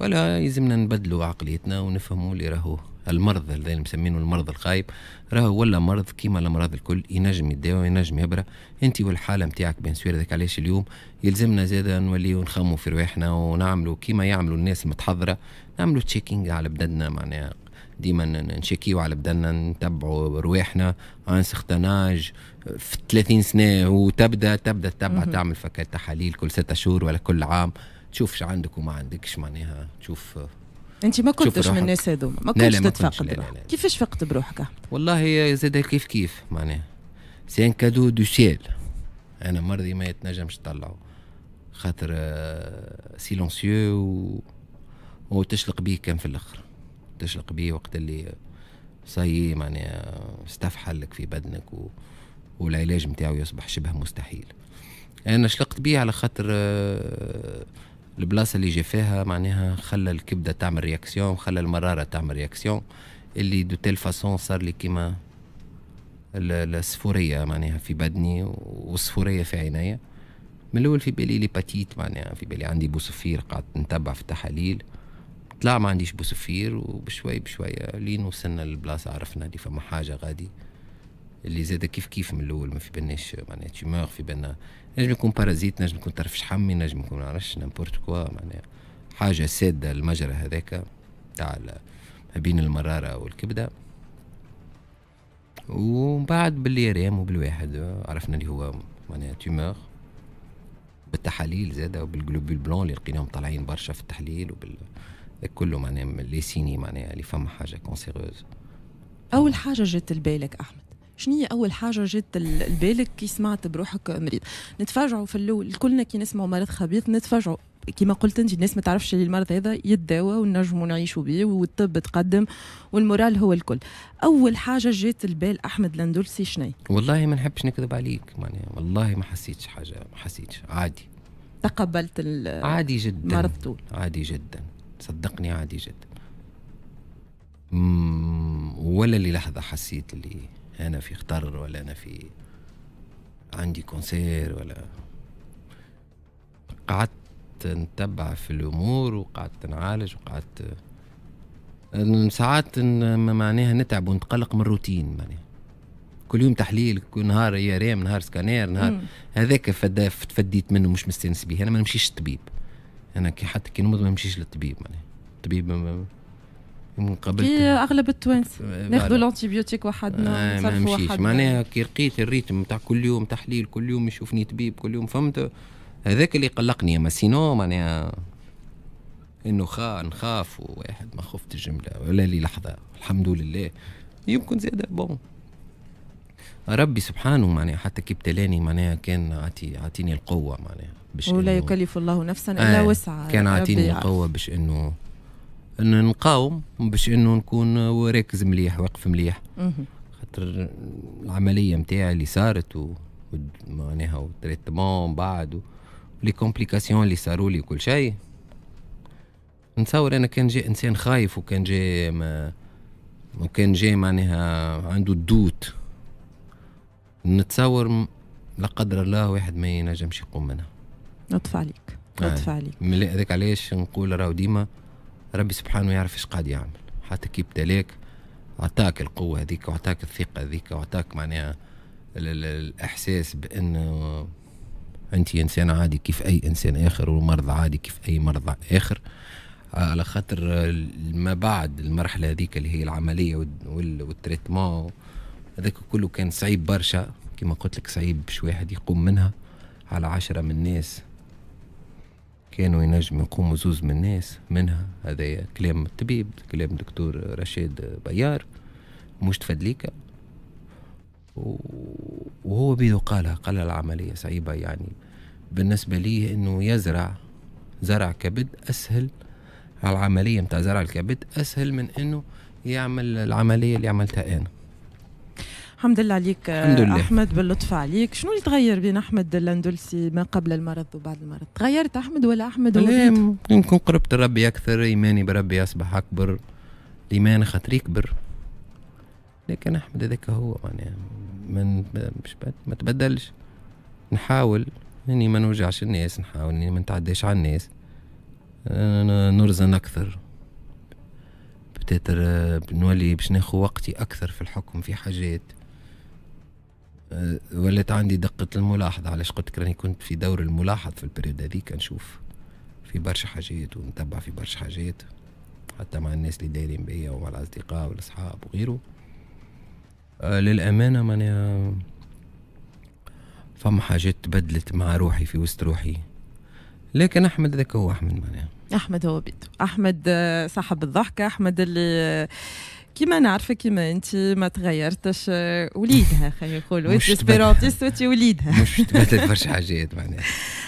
ولا يلزمنا نبدلوا عقليتنا ونفهموا اللي راهو المرض اللي مسمينه المرض الخايب راهو ولا مرض كيما الامراض الكل ينجم يداوى ينجم يبرى انت والحاله نتاعك بين سوير هذاك علاش اليوم يلزمنا زاده نوليو نخمو في رواحنا ونعملوا كيما يعملوا الناس المتحضره نعملوا تشيكينغ على بدننا معناها ديما نشيكيو على بدنا نتبعوا رواحنا ان سختناج في 30 سنه وتبدا تبدا تتبع تعمل فكات تحاليل كل ستة شهور ولا كل عام تشوف شو عندك وما عندكش معناها تشوف انت ما كنتش من الناس هذوما ما كنتش تتفقد كيفاش فقت بروحك والله زاد كيف كيف معناها سي ان كادو دو سيل انا مرضي ما يتنجمش تطلعوا خاطر سيلونسيو آه، و... وتشلق بيه كان في الاخر تشلق بيه وقت اللي آه، صاي إيه معناها آه، استفحل لك في بدنك و... والعلاج نتاعو يصبح شبه مستحيل انا شلقت بيه على خاطر البلاصه اللي جا فيها معناها خلى الكبده تعمل رياكسيون خلى المراره تعمل رياكسيون اللي دو تيل فاسون صار لي كيما الصفوريه معناها في بدني والصفوريه في عينيا من الاول في بالي لي باتيت معناها في بالي عندي بوسفير قعدت نتبع في التحاليل طلع ما عنديش بوسفير وبشوي بشوية لين وصلنا للبلاصة عرفنا اللي فما حاجة غادي اللي زاد كيف كيف من الاول ما في بالناش معناها تيمور في بالنا نجم يكون بارازيت نجم يكون طرف شحمي نجم يكون عرش نامبورت كوا معناها حاجه ساده المجرى هذاك تاع ما بين المراره والكبده ومن بعد ريم وبالواحد عرفنا اللي هو معناها تيمور بالتحاليل زادة وبالجلوبول بلون اللي لقيناهم طالعين برشا في التحليل وبال كله معناها لي سيني معناها اللي فما حاجه كونسيغوز اول حاجه جات لبالك احمد شنو هي اول حاجه جات لبالك كي سمعت بروحك مريض نتفاجعوا في الاول كلنا كي نسمعوا مرض خبيث نتفاجعوا كما قلت انت الناس ما تعرفش اللي المرض هذا يتداوى ونجموا نعيشوا به والطب تقدم والمورال هو الكل اول حاجه جات البال احمد لندولسي شني والله ما نحبش نكذب عليك معناها والله ما حسيتش حاجه ما حسيتش عادي تقبلت عادي جدا مرض طول عادي جدا صدقني عادي جدا ولا للحظه حسيت اللي انا في خطر ولا انا في عندي كونسير ولا قعدت نتبع في الامور وقعدت نعالج وقعدت ساعات معناها نتعب ونتقلق من الروتين معناها كل يوم تحليل كل نهار يا ريم نهار سكانير نهار هذاك تفديت منه مش مستانس به انا ما نمشيش للطبيب انا كي حتى كي نموت ما نمشيش للطبيب معناها الطبيب من قبل كي اغلب التوانسه ناخذوا الانتيبيوتيك وحدنا آه ما نمشيش معناها كي لقيت الريتم نتاع كل يوم تحليل كل يوم يشوفني طبيب كل يوم فهمت هذاك اللي قلقني اما سينو معناها انه خا نخاف وواحد ما خفت الجمله ولا لي لحظه الحمد لله يمكن زاد بون ربي سبحانه معناها حتى كي ابتلاني معناها كان عطي عطيني القوه معناها باش ولا يكلف الله نفسا الا آه وسعها كان عطيني القوه باش انه ان نقاوم باش انه نكون راكز مليح واقف مليح خاطر العمليه نتاعي اللي صارت و... معناها والتريتمون بعد لي كومبليكاسيون اللي صاروا لي وكل شيء نتصور انا كان جاي انسان خايف وكان جاي ما وكان جاي معناها عنده الدوت نتصور لا قدر الله واحد ما ينجمش يقوم منها نطفى عليك نطفى آه. عليك هذاك علاش نقول راهو ديما ربي سبحانه يعرف ايش قاعد يعمل حتى كي ابتلاك اعطاك القوه هذيك واعطاك الثقه هذيك واعطاك معناها الاحساس بانه انت انسان عادي كيف اي انسان اخر ومرضى عادي كيف اي مرضى اخر على خاطر ما بعد المرحله هذيك اللي هي العمليه والتريتمون هذاك كله كان صعيب برشا كما قلت لك صعيب باش واحد يقوم منها على عشرة من الناس كانوا ينجموا يقوموا زوز من الناس منها هذا كلام الطبيب كلام دكتور رشيد بيار مش تفدليكا وهو بيدو قالها قال العملية صعيبة يعني بالنسبة لي أنه يزرع زرع كبد أسهل العملية متاع زرع الكبد أسهل من أنه يعمل العملية اللي عملتها أنا الحمد لله عليك آه، الحمد لله. احمد باللطف عليك شنو اللي تغير بين احمد الاندلسي ما قبل المرض وبعد المرض تغيرت احمد ولا احمد لا يمكن قربت ربي اكثر ايماني بربي اصبح اكبر الايمان خاطر يكبر لكن احمد هذاك هو يعني من مش ما تبدلش نحاول اني ما نوجعش الناس نحاول اني ما نتعداش على الناس نرزن اكثر بتاتر آه، نولي باش ناخذ وقتي اكثر في الحكم في حاجات آه، ولات عندي دقة الملاحظة علاش قلت لك راني كنت في دور الملاحظ في البريود هذيك نشوف في برشا حاجات ونتبع في برشا حاجات حتى مع الناس اللي دايرين بيا ومع الأصدقاء والأصحاب وغيره آه للأمانة معناها فما حاجات تبدلت مع روحي في وسط روحي لكن أحمد ذاك هو أحمد معناها أحمد هو بيتو أحمد آه، صاحب الضحكة أحمد اللي كيما نعرفك كيما انت ما تغيرتش آه، وليدها خلينا نقولوا اسبيرونتيست وانت وليدها مش تبدلت برشا حاجات معناها